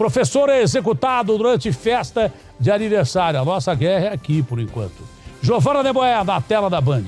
Professor é executado durante festa de aniversário. A nossa guerra é aqui, por enquanto. Giovana Deboé, na tela da Band.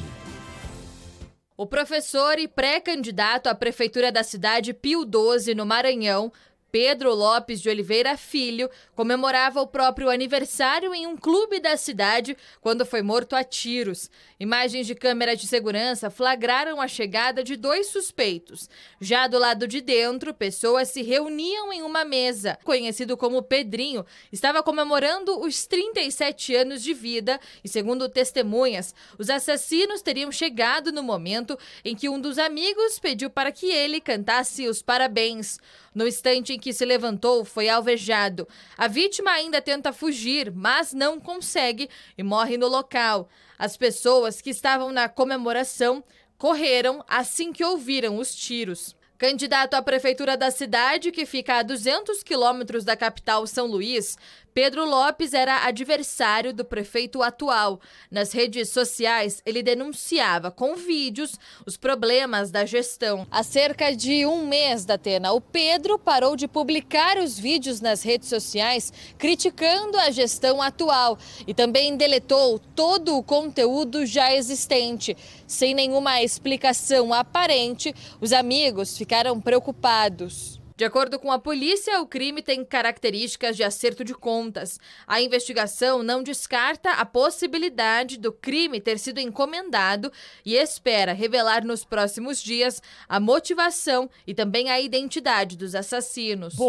O professor e pré-candidato à prefeitura da cidade Pio XII, no Maranhão, Pedro Lopes de Oliveira Filho comemorava o próprio aniversário em um clube da cidade quando foi morto a tiros. Imagens de câmeras de segurança flagraram a chegada de dois suspeitos. Já do lado de dentro, pessoas se reuniam em uma mesa. Conhecido como Pedrinho, estava comemorando os 37 anos de vida e, segundo testemunhas, os assassinos teriam chegado no momento em que um dos amigos pediu para que ele cantasse os parabéns. No instante em que se levantou foi alvejado. A vítima ainda tenta fugir, mas não consegue e morre no local. As pessoas que estavam na comemoração correram assim que ouviram os tiros. Candidato à prefeitura da cidade, que fica a 200 quilômetros da capital São Luís, Pedro Lopes era adversário do prefeito atual. Nas redes sociais, ele denunciava com vídeos os problemas da gestão. Há cerca de um mês da Atena, o Pedro parou de publicar os vídeos nas redes sociais criticando a gestão atual e também deletou todo o conteúdo já existente. Sem nenhuma explicação aparente, os amigos ficaram preocupados. De acordo com a polícia, o crime tem características de acerto de contas. A investigação não descarta a possibilidade do crime ter sido encomendado e espera revelar nos próximos dias a motivação e também a identidade dos assassinos.